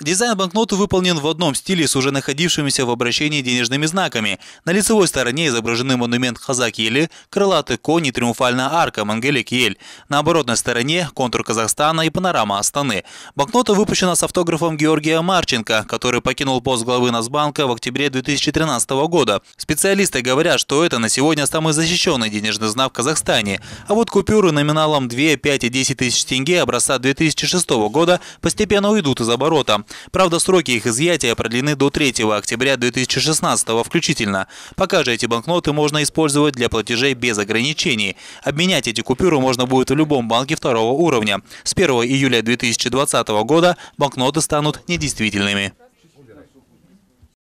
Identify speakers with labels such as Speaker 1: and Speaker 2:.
Speaker 1: Дизайн банкноты выполнен в одном стиле с уже находившимися в обращении денежными знаками. На лицевой стороне изображены монумент Хазак-Еле, крылатый конь и триумфальная арка Мангелек-Ель. На оборотной стороне – контур Казахстана и панорама Астаны. Банкнота выпущена с автографом Георгия Марченко, который покинул пост главы Насбанка в октябре 2013 года. Специалисты говорят, что это на сегодня самый защищенный денежный знак в Казахстане. А вот купюры номиналом 2, 5 и 10 тысяч тенге образца 2006 года постепенно уйдут из оборота. Правда, сроки их изъятия продлены до 3 октября 2016 включительно. Пока же эти банкноты можно использовать для платежей без ограничений. Обменять эти купюры можно будет в любом банке второго уровня. С 1 июля 2020 года банкноты станут недействительными.